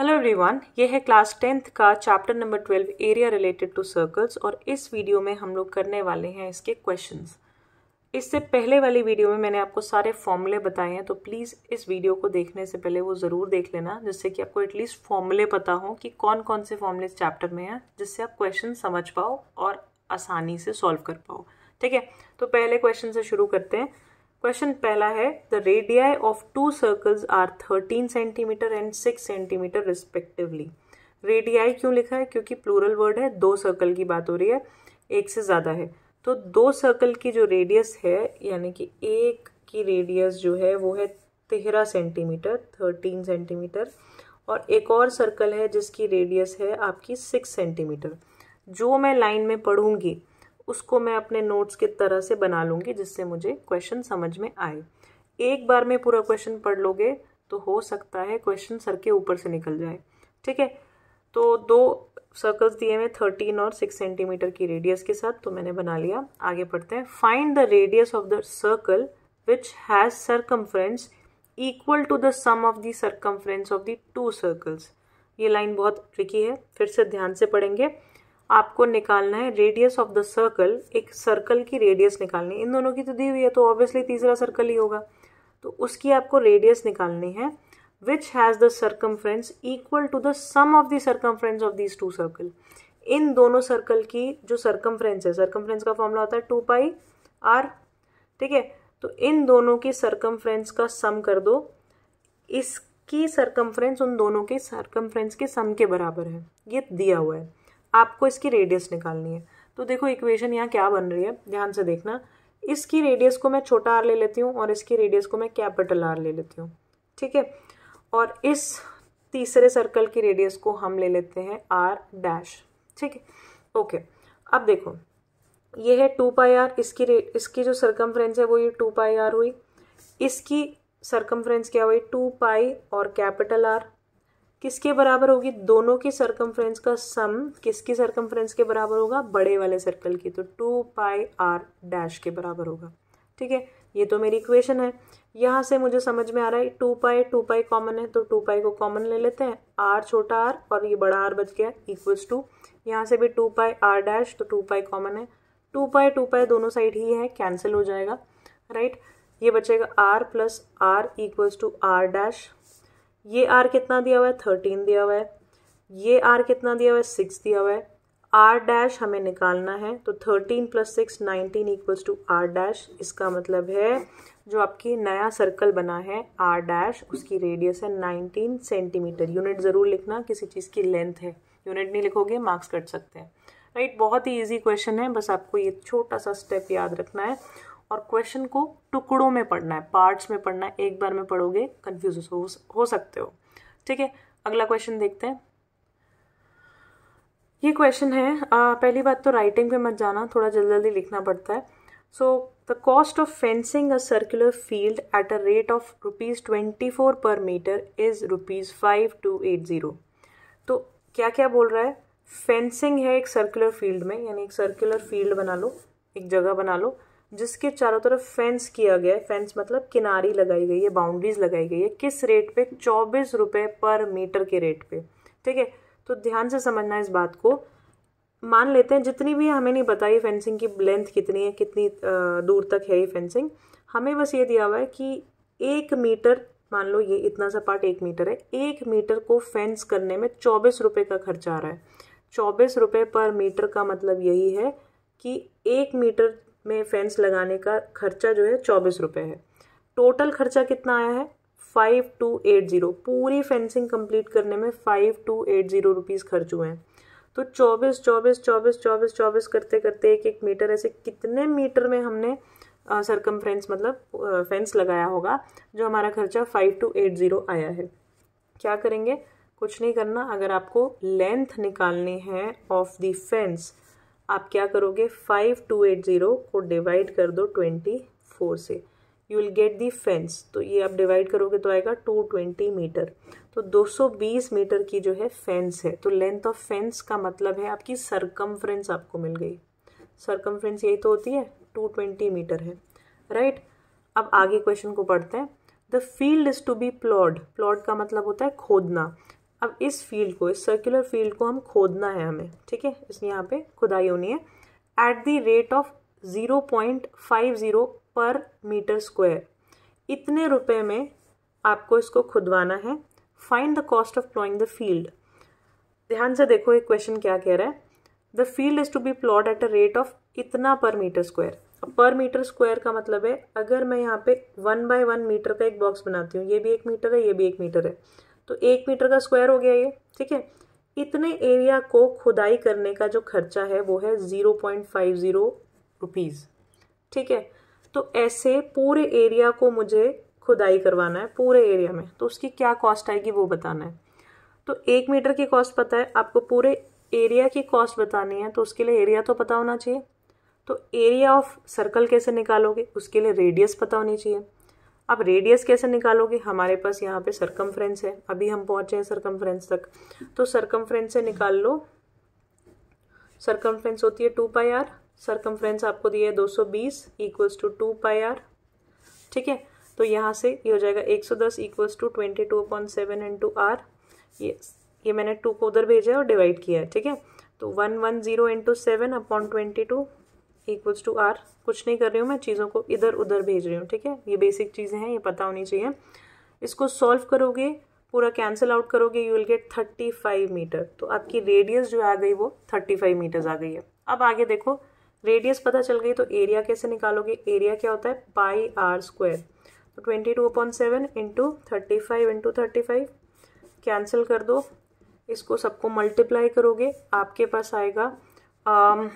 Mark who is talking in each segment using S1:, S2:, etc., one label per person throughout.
S1: Hello everyone ये है class tenth का chapter number twelve area related to circles और इस वीडियो में हम लोग करने वाले हैं इसके क्वेश्चंस इससे पहले वाली वीडियो में मैंने आपको सारे फॉर्मूले बताए हैं तो प्लीज़ इस वीडियो को देखने से पहले वो ज़रूर देख लेना जिससे कि आपको एटलीस्ट फॉर्मूले पता हो कि कौन कौन से फॉर्मूले इस चैप्टर में हैं जिससे आप क्वेश्चन समझ पाओ और आसानी से सॉल्व कर पाओ ठीक है तो पहले क्वेश्चन से शुरू करते हैं क्वेश्चन पहला है the radii of two circles are thirteen centimetre and six centimetre respectively radii क्यों लिखा है क्योंकि प्लूरल वर्ड है दो सर्कल की बात हो रही है एक से ज़्यादा है तो दो सर्कल की जो रेडियस है यानी कि एक की रेडियस जो है वो है तेरह सेंटीमीटर थर्टीन सेंटीमीटर और एक और सर्कल है जिसकी रेडियस है आपकी सिक्स सेंटीमीटर जो मैं लाइन में पढ़ूंगी उसको मैं अपने नोट्स की तरह से बना लूँगी जिससे मुझे क्वेश्चन समझ में आए एक बार में पूरा क्वेश्चन पढ़ लोगे तो हो सकता है क्वेश्चन सर के ऊपर से निकल जाए ठीक है तो दो सर्कल्स दिए हुए थर्टीन और सिक्स सेंटीमीटर की रेडियस के साथ तो मैंने बना लिया आगे पढ़ते हैं find the radius of the circle which has circumference equal to the sum of the circumference of the two circles ये लाइन बहुत ट्रिकी है फिर से ध्यान से पढ़ेंगे आपको निकालना है रेडियस ऑफ द सर्कल एक सर्कल की रेडियस निकालनी इन दोनों की तो दी हुई है तो ऑब्वियसली तीसरा सर्कल ही होगा तो उसकी आपको रेडियस निकालनी है which has the circumference equal to the sum of the friends of these two circle इन दोनों सर्कल की जो फ्रेंस है फ्रेंस का फॉर्मूला होता है टू पाई आर ठीक है तो इन दोनों की सर्कमफ्रेंस का सम कर दो इसकी फ्रेंस उन दोनों के सर्कमफ्रेंस के सम के बराबर है ये दिया हुआ है आपको इसकी रेडियस निकालनी है तो देखो इक्वेशन यहाँ क्या बन रही है ध्यान से देखना इसकी रेडियस को मैं छोटा आर ले लेती हूँ और इसकी रेडियस को मैं कैपिटल आर ले लेती हूँ ठीक है और इस तीसरे सर्कल की रेडियस को हम ले लेते हैं आर डैश ठीक है ओके अब देखो ये है टू पाई आर इसकी इसकी जो सरकमफ्रेंस है वो ये टू पाई आर हुई इसकी सरकमफ्रेंस क्या हुई टू पाई और कैपिटल आर किसके बराबर होगी दोनों की सरकमफ्रेंस का सम किसकी सरकमफ्रेंस के बराबर होगा बड़े वाले सर्कल की तो टू पाई आर डैश के बराबर होगा ठीक है ये तो मेरी इक्वेशन है यहाँ से मुझे समझ में आ रहा है two pi two pi common है तो टू पाई को कॉमन ले लेते हैं आर छोटा आर और ये बड़ा आर बच गया इक्वल्स टू यहाँ से भी टू पाई आर डैश तो टू पाई कॉमन है टू पाई टू पाई दोनों साइड ही है कैंसिल हो जाएगा राइट ये बचेगा R plus R equals to R dash ये आर कितना दिया हुआ है थर्टीन दिया हुआ है ये आर कितना दिया हुआ है सिक्स दिया हुआ है आर डैश हमें निकालना है तो thirteen plus six nineteen equals to R dash इसका मतलब है जो आपकी नया सर्कल बना है आर डैश उसकी रेडियस है नाइनटीन सेंटीमीटर यूनिट ज़रूर लिखना किसी चीज़ की लेंथ है यूनिट नहीं लिखोगे मार्क्स कट सकते हैं राइट right? बहुत ही ईजी क्वेश्चन है बस आपको ये छोटा सा स्टेप याद रखना है और क्वेश्चन को टुकड़ों में पढ़ना है पार्ट्स में पढ़ना है एक बार में पढ़ोगे कन्फ्यूज हो, सकते हो ठीक है अगला क्वेश्चन देखते हैं ये क्वेश्चन है आ, पहली बात तो राइटिंग पे मत जाना थोड़ा जल्दी जल्दी लिखना पड़ता है so the cost of fencing a circular field at a rate of rupees twenty four per metre is rupees five two eight zero तो क्या क्या बोल रहा है फेंसिंग है एक सर्कुलर फील्ड में यानी एक सर्कुलर फील्ड बना लो एक जगह बना लो जिसके चारों तरफ फेंस किया गया है फेंस मतलब किनारी लगाई गई है बाउंड्रीज लगाई गई है किस रेट पे चौबीस रुपये पर मीटर के रेट पे ठीक है तो ध्यान से समझना इस बात को मान लेते हैं जितनी भी हमें नहीं बताई फेंसिंग की लेंथ कितनी है कितनी दूर तक है ये फेंसिंग हमें बस ये दिया हुआ है कि एक मीटर मान लो ये इतना सा पार्ट एक मीटर है एक मीटर को फेंस करने में चौबीस रुपये का खर्चा आ रहा है चौबीस रुपये पर मीटर का मतलब यही है कि एक मीटर में फेंस लगाने का खर्चा जो है चौबीस रुपये है टोटल खर्चा कितना आया है फाइव टू एट ज़ीरो पूरी फेंसिंग कंप्लीट करने में five two eight zero rupees खर्च हुए हैं तो चौबीस चौबीस चौबीस चौबीस चौबीस करते करते एक एक मीटर ऐसे कितने मीटर में हमने सरकम फ्रेंस मतलब फेंस लगाया होगा जो हमारा खर्चा फाइव टू एट ज़ीरो आया है क्या करेंगे कुछ नहीं करना अगर आपको लेंथ निकालनी है ऑफ द फेंस आप क्या करोगे फाइव टू एट ज़ीरो को डिवाइड कर दो ट्वेंटी फोर से you will get the fence तो ये आप डिवाइड करोगे तो आएगा टू ट्वेंटी मीटर तो दो सौ बीस मीटर की जो है फेंस है तो लेंथ ऑफ फेंस का मतलब है आपकी सरकमफ्रेंस आपको मिल गई सरकमफ्रेंस यही तो होती है टू ट्वेंटी मीटर है राइट right? अब आगे क्वेश्चन को पढ़ते हैं the field is to be ploughed ploughed का मतलब होता है खोदना अब इस फील्ड को इस सर्कुलर फील्ड को हम खोदना है हमें ठीक है इस यहाँ पे खुदाई होनी है at the rate of zero point five zero per metre square इतने रुपए में आपको इसको खुदवाना है find the cost of ploughing the field ध्यान से देखो एक क्वेश्चन क्या कह रहा है the field is to be ploughed at a rate of इतना per metre square per metre square का मतलब है अगर मैं यहाँ पे वन बाय वन मीटर का एक बॉक्स बनाती हूँ ये भी एक मीटर है ये भी एक मीटर है तो एक मीटर का स्क्वायर हो गया ये ठीक है इतने एरिया को खुदाई करने का जो खर्चा है वो है zero point five zero rupees ठीक है तो ऐसे पूरे एरिया को मुझे खुदाई करवाना है पूरे एरिया में तो उसकी क्या कॉस्ट आएगी वो बताना है तो एक मीटर की कॉस्ट पता है आपको पूरे एरिया की कॉस्ट बतानी है तो उसके लिए एरिया तो पता होना चाहिए तो एरिया ऑफ सर्कल कैसे निकालोगे उसके लिए रेडियस पता होनी चाहिए अब रेडियस कैसे निकालोगे हमारे पास यहाँ पे सरकमफ्रेंस है अभी हम पहुँचे हैं सरकमफ्रेंस तक तो सरकमफ्रेंस से निकाल लो सरकमफ्रेंस होती है टू पाई आर सरकमफ्रेंस आपको दिया है दो सौ बीस equals to two pi are ठीक है तो यहाँ से ये यह हो जाएगा एक सौ दस equals to twenty two upon seven into R ये ये मैंने टू को उधर भेजा है और डिवाइड किया है ठीक है तो one one zero into seven upon twenty two equals to R कुछ नहीं कर रही हूँ मैं चीज़ों को इधर उधर भेज रही हूँ ठीक है ये बेसिक चीज़ें हैं ये पता होनी चाहिए इसको सॉल्व करोगे पूरा कैंसिल आउट करोगे you will get thirty five metre तो आपकी रेडियस जो आ गई वो थर्टी फाइव मीटर्स आ गई है अब आगे देखो रेडियस पता चल गई तो एरिया कैसे निकालोगे एरिया क्या होता है पाई आर स्क्वायर तो twenty two upon seven into thirty five into thirty five cancel कर दो इसको सबको मल्टीप्लाई करोगे आपके पास आएगा um,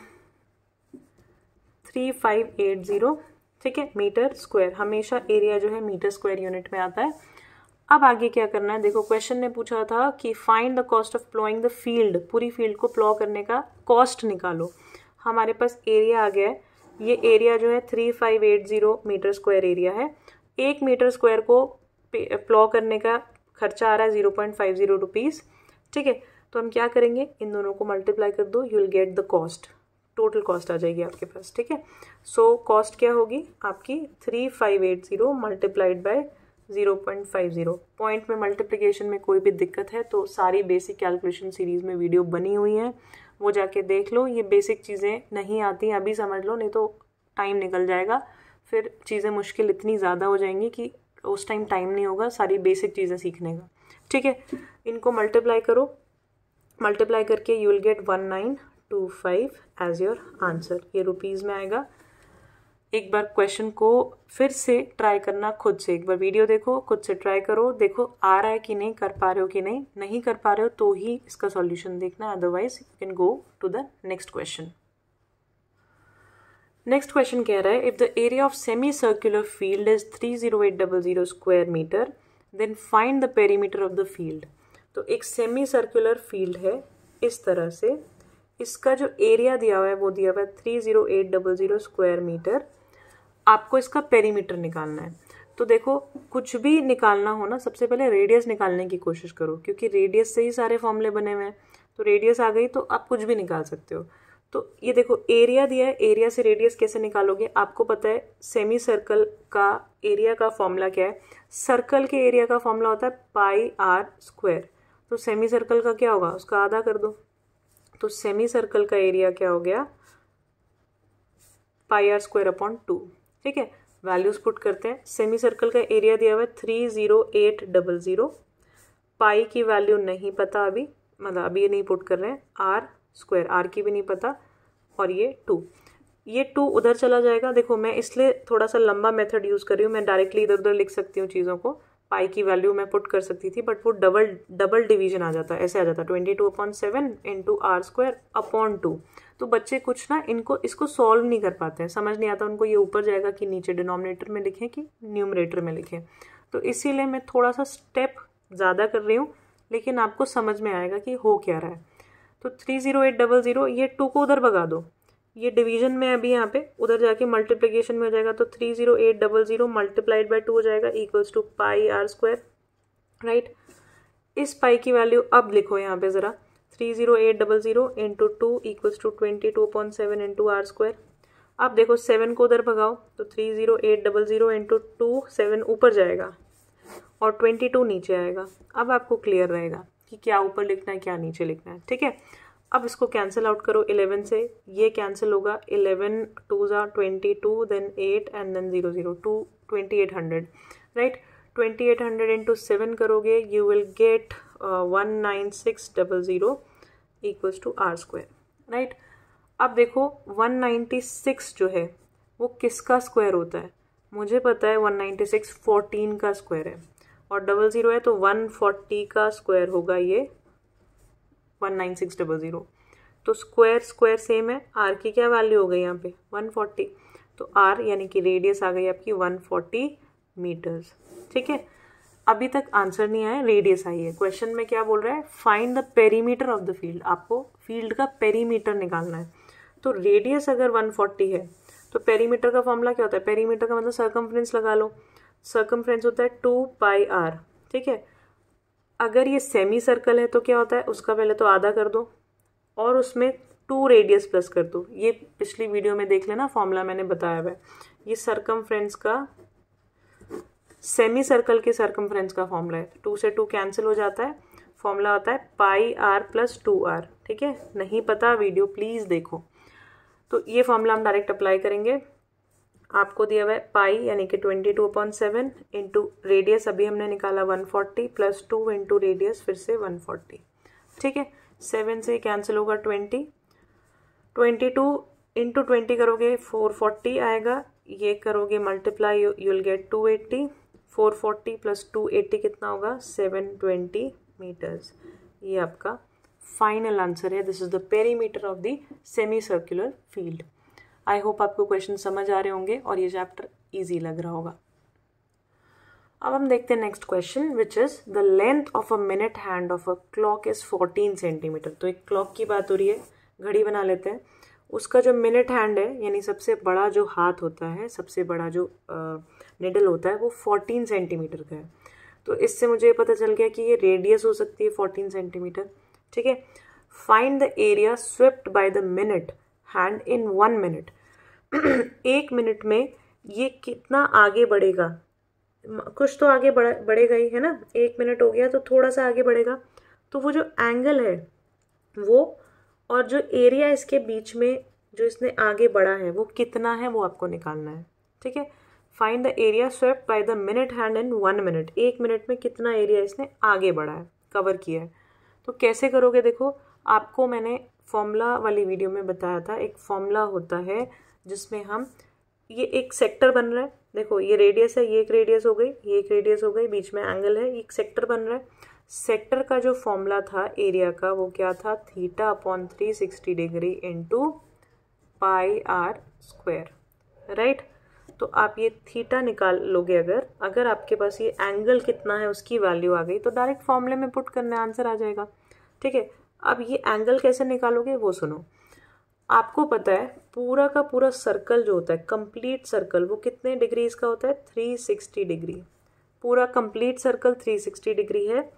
S1: three five eight zero ठीक है मीटर स्क्वायर हमेशा एरिया जो है मीटर स्क्वायर यूनिट में आता है अब आगे क्या करना है देखो क्वेश्चन ने पूछा था कि find the cost of ploughing the field पूरी फील्ड को प्लॉ करने का कॉस्ट निकालो हमारे पास एरिया आ गया है ये एरिया जो है three five eight zero metre square area है एक मीटर स्क्वायर को प्लॉ करने का खर्चा आ रहा है zero point five zero rupees ठीक है तो हम क्या करेंगे इन दोनों को मल्टीप्लाई कर दो you will get the cost total cost आ जाएगी आपके पास ठीक है सो कॉस्ट क्या होगी आपकी three five eight zero multiplied by zero point five zero point में मल्टीप्लीकेशन में कोई भी दिक्कत है तो सारी बेसिक कैलकुलेशन सीरीज़ में वीडियो बनी हुई है वो जाके देख लो ये बेसिक चीज़ें नहीं आती अभी समझ लो नहीं तो टाइम निकल जाएगा फिर चीज़ें मुश्किल इतनी ज़्यादा हो जाएंगी कि उस टाइम टाइम नहीं होगा सारी बेसिक चीज़ें सीखने का ठीक है इनको मल्टीप्लाई करो मल्टीप्लाई करके you will get one nine two five as your answer ये रुपीज़ में आएगा एक बार क्वेश्चन को फिर से ट्राई करना खुद से एक बार वीडियो देखो खुद से ट्राई करो देखो आ रहा है कि नहीं कर पा रहे हो कि नहीं नहीं कर पा रहे हो तो ही इसका सॉल्यूशन देखना otherwise you can go to the next question next question कह रहा है if the area of semi circular field is three zero eight double zero square metre then find the perimeter of the field तो एक semi circular field है इस तरह से इसका जो एरिया दिया हुआ है वो दिया हुआ है three zero eight double zero square metre आपको इसका पेरीमीटर निकालना है तो देखो कुछ भी निकालना हो ना सबसे पहले रेडियस निकालने की कोशिश करो क्योंकि रेडियस से ही सारे फॉर्मूले बने हुए हैं तो रेडियस आ गई तो आप कुछ भी निकाल सकते हो तो ये देखो एरिया दिया है एरिया से रेडियस कैसे निकालोगे आपको पता है सेमी सर्कल का एरिया का फॉर्मूला क्या है सर्कल के एरिया का फॉर्मूला होता है पाई आर स्क्वायर तो सेमी सर्कल का क्या होगा उसका आधा कर दो तो सेमी सर्कल का एरिया क्या हो गया pi r square upon two ठीक है वैल्यूज पुट करते हैं सेमी सर्कल का एरिया दिया हुआ है three zero eight double zero pi की वैल्यू नहीं पता अभी मतलब अभी ये नहीं पुट कर रहे हैं आर स्क्वायर आर की भी नहीं पता और ये टू ये टू उधर चला जाएगा देखो मैं इसलिए थोड़ा सा लंबा मेथड यूज़ कर रही हूँ मैं डायरेक्टली इधर उधर लिख सकती हूँ चीज़ों को पाई की वैल्यू मैं पुट कर सकती थी बट वो डबल डबल डिवीजन आ जाता ऐसे आ जाता twenty two upon seven into r square upon two तो बच्चे कुछ ना इनको इसको सॉल्व नहीं कर पाते हैं समझ नहीं आता उनको ये ऊपर जाएगा कि नीचे डिनोमिनेटर में लिखें कि न्यूमरेटर में लिखें तो इसीलिए मैं थोड़ा सा स्टेप ज़्यादा कर रही हूँ लेकिन आपको समझ में आएगा कि हो क्या रहा है तो three zero eight double zero ये टू को उधर भगा दो ये डिवीजन में अभी यहाँ पे उधर जाके मल्टीप्लीकेशन में हो जाएगा तो three zero eight double zero multiplied by two हो जाएगा equals to pi r square right इस पाई की वैल्यू अब लिखो यहाँ पे ज़रा three zero eight double zero into two equals to twenty two point seven into r square अब देखो सेवन को उधर भगाओ तो three zero eight double zero into two seven ऊपर जाएगा और ट्वेंटी टू नीचे आएगा अब आपको क्लियर रहेगा कि क्या ऊपर लिखना है क्या नीचे लिखना है ठीक है अब इसको कैंसिल आउट करो इलेवन से ये कैंसिल होगा इलेवन टू ज़ा twenty two then eight and then zero zero two twenty eight hundred right twenty eight hundred into seven करोगे you will get one nine six double zero equals to r square right अब देखो one ninety six जो है वो किसका square होता है मुझे पता है वन नाइन्टी सिक्स फोर्टीन का स्क्वायर है और डबल ज़ीरो है तो वन फोर्टी का स्क्वायर होगा ये one nine six double zero तो स्क्वायर स्क्वायर सेम है आर की क्या वैल्यू हो गई यहाँ पे वन फोर्टी तो आर यानी कि रेडियस आ गई आपकी वन फोर्टी मीटर्स ठीक है अभी तक आंसर नहीं आया रेडियस आई है क्वेश्चन में क्या बोल रहा है find the perimeter of the field आपको फील्ड का पेरीमीटर निकालना है तो रेडियस अगर 140 है तो पेरीमीटर का फॉर्मूला क्या होता है पेरीमीटर का मतलब सर्कम्फ्रेंस लगा लो सर्कम्फ्रेंस होता है टू पाई आर ठीक है अगर ये सेमी सर्कल है तो क्या होता है उसका पहले तो आधा कर दो और उसमें टू रेडियस प्लस कर दो ये पिछली वीडियो में देख लेना फॉर्मूला मैंने बताया हुआ है ये सर्कम का सेमी सर्कल के सर्कम का फॉर्मूला है टू से टू कैंसिल हो जाता है फॉर्मूला होता है pi r plus two r ठीक है नहीं पता वीडियो प्लीज़ देखो तो ये फॉर्मूला हम डायरेक्ट अप्लाई करेंगे आपको दिया हुआ है पाई यानी कि twenty two upon seven into radius अभी हमने निकाला one forty plus two into radius फिर से वन फोर्टी ठीक है सेवन से कैंसिल होगा twenty twenty two into twenty करोगे फोर फोर्टी आएगा ये करोगे multiply you'll get two eighty four forty plus two eighty कितना होगा सेवन ट्वेंटी मीटर्स ये आपका फाइनल आंसर है this is the perimeter of the semi circular field I hope आपको क्वेश्चन समझ आ रहे होंगे और ये चैप्टर ईजी लग रहा होगा अब हम देखते हैं next question which is the length of a minute hand of a clock is fourteen centimetre तो एक क्लॉक की बात हो रही है घड़ी बना लेते हैं उसका जो मिनट हैंड है यानी सबसे बड़ा जो हाथ होता है सबसे बड़ा जो निडल होता है वो फोर्टीन सेंटीमीटर का है तो इससे मुझे ये पता चल गया कि ये रेडियस हो सकती है फोर्टीन सेंटीमीटर ठीक है find the area swept by the minute hand in one minute एक मिनट में ये कितना आगे बढ़ेगा कुछ तो आगे बढ़ बढ़ेगा ही है ना एक मिनट हो गया तो थोड़ा सा आगे बढ़ेगा तो वो जो एंगल है वो और जो एरिया इसके बीच में जो इसने आगे बढ़ा है वो कितना है वो आपको निकालना है ठीक है find the area swept by the minute hand in one minute एक मिनट में कितना एरिया इसने आगे बढ़ा है कवर किया है तो कैसे करोगे देखो आपको मैंने फॉर्मूला वाली वीडियो में बताया था एक फॉर्मूला होता है जिसमें हम ये एक सेक्टर बन रहा है देखो ये रेडियस है ये एक रेडियस हो गई ये एक रेडियस हो गई बीच में एंगल है एक सेक्टर बन रहा है सेक्टर का जो फॉर्मूला था एरिया का वो क्या था theta upon three sixty degree into pi r square right तो आप ये थीटा निकाल लोगे अगर अगर आपके पास ये एंगल कितना है उसकी वैल्यू आ गई तो डायरेक्ट फॉर्मूले में पुट करने आंसर आ जाएगा ठीक है अब ये एंगल कैसे निकालोगे वो सुनो आपको पता है पूरा का पूरा सर्कल जो होता है कंप्लीट सर्कल वो कितने डिग्रीज का होता है थ्री सिक्सटी डिग्री पूरा complete circle three sixty degree है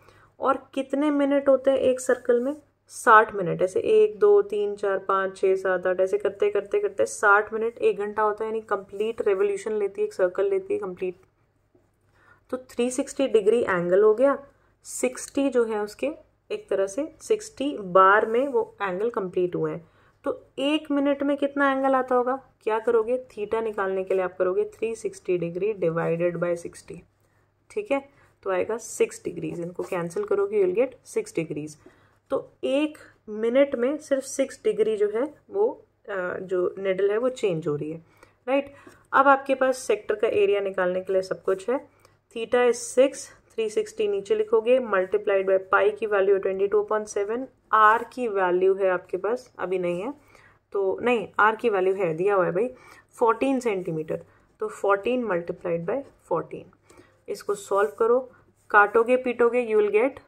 S1: और कितने मिनट होते हैं एक सर्कल में साठ मिनट ऐसे एक दो तीन चार पाँच छः सात आठ ऐसे करते करते करते साठ मिनट एक घंटा होता है यानी कंप्लीट रेवोल्यूशन लेती है एक सर्कल लेती है कंप्लीट तो थ्री सिक्सटी डिग्री एंगल हो गया सिक्सटी जो है उसके एक तरह से सिक्सटी बार में वो एंगल कंप्लीट हुए हैं तो एक मिनट में कितना एंगल आता होगा क्या करोगे थीटा निकालने के लिए आप करोगे three sixty degree divided by sixty ठीक है तो आएगा सिक्स डिग्रीज इनको कैंसिल करोगे यूल गेट सिक्स डिग्रीज तो एक मिनट में सिर्फ सिक्स डिग्री जो है वो जो निडल है वो चेंज हो रही है राइट अब आपके पास सेक्टर का एरिया निकालने के लिए सब कुछ है थीटा इज सिक्स 360 नीचे लिखोगे मल्टीप्लाइड बाय पाई की वैल्यू है twenty two point seven r की वैल्यू है आपके पास अभी नहीं है तो नहीं आर की वैल्यू है दिया हुआ है भाई फोर्टीन सेंटीमीटर तो फोर्टीन मल्टीप्लाइड बाय फोर्टीन इसको सॉल्व करो काटोगे पीटोगे you will get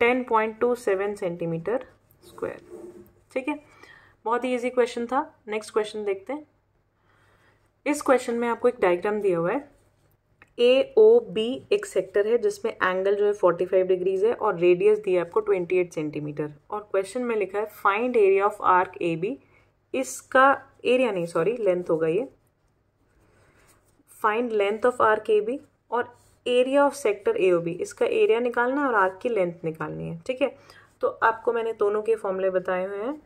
S1: ten point two seven centimetre square ठीक है बहुत ही ईजी क्वेश्चन था नेक्स्ट क्वेश्चन देखते हैं इस क्वेश्चन में आपको एक डायग्राम दिया हुआ है ए ओ बी एक सेक्टर है जिसमें एंगल जो है 45 डिग्रीज है और रेडियस दिया आपको 28 सेंटीमीटर और क्वेश्चन में लिखा है find area of arc A B इसका एरिया नहीं सॉरी लेंथ होगा ये find length of arc A B और area of sector A O B इसका एरिया निकालना है और आर्क की लेंथ निकालनी है ठीक है तो आपको मैंने दोनों के फॉर्मूले बताए हुए हैं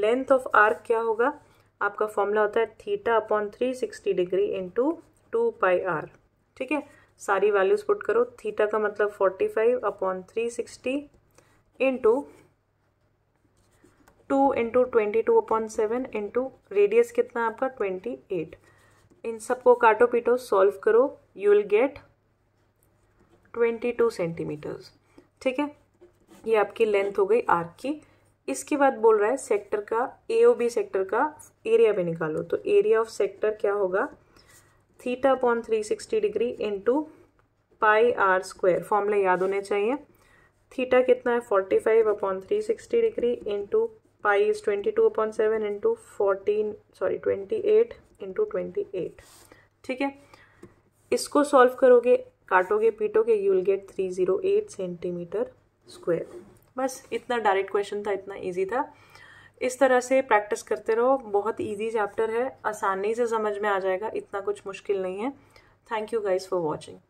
S1: लेंथ ऑफ आर्क क्या होगा आपका फॉर्मूला होता है theta upon three sixty degree into two pi are ठीक है सारी वैल्यूज़ पुट करो थीटा का मतलब forty five upon three sixty into two into twenty two upon seven into radius कितना आपका ट्वेंटी एट इन सबको काटो पीटो सॉल्व करो you will get twenty two centimetres ठीक है ये आपकी लेंथ हो गई आर्क की इसके बाद बोल रहा है सेक्टर का ए ओ बी सेक्टर का एरिया भी निकालो तो एरिया ऑफ सेक्टर क्या होगा theta upon three sixty degree into pi r square फॉर्मूले याद होने चाहिए थीटा कितना है forty five upon three sixty degree into pi is twenty two upon seven into fourteen sorry twenty eight into twenty eight ठीक है इसको solve करोगे काटोगे पीटोगे you will get three zero eight centimetre square बस इतना डायरेक्ट क्वेश्चन था इतना ईजी था इस तरह से प्रैक्टिस करते रहो बहुत ईजी चैप्टर है आसानी से समझ में आ जाएगा इतना कुछ मुश्किल नहीं है thank you guys for watching